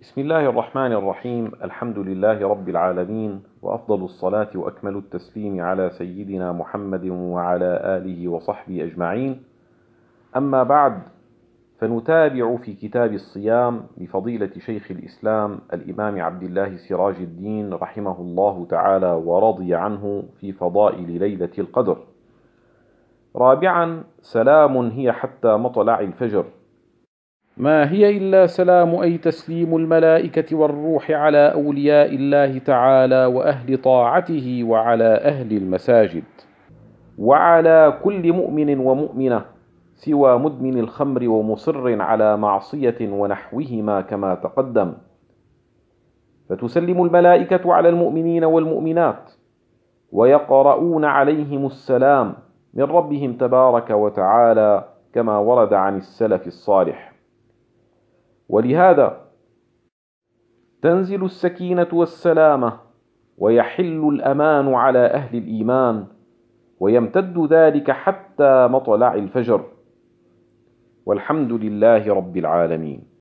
بسم الله الرحمن الرحيم الحمد لله رب العالمين وأفضل الصلاة وأكمل التسليم على سيدنا محمد وعلى آله وصحبه أجمعين أما بعد فنتابع في كتاب الصيام بفضيلة شيخ الإسلام الإمام عبد الله سراج الدين رحمه الله تعالى ورضي عنه في فضائل ليلة القدر رابعا سلام هي حتى مطلع الفجر ما هي إلا سلام أي تسليم الملائكة والروح على أولياء الله تعالى وأهل طاعته وعلى أهل المساجد وعلى كل مؤمن ومؤمنة سوى مدمن الخمر ومصر على معصية ونحوهما كما تقدم فتسلم الملائكة على المؤمنين والمؤمنات ويقرؤون عليهم السلام من ربهم تبارك وتعالى كما ورد عن السلف الصالح ولهذا تنزل السكينة والسلامة ويحل الأمان على أهل الإيمان ويمتد ذلك حتى مطلع الفجر والحمد لله رب العالمين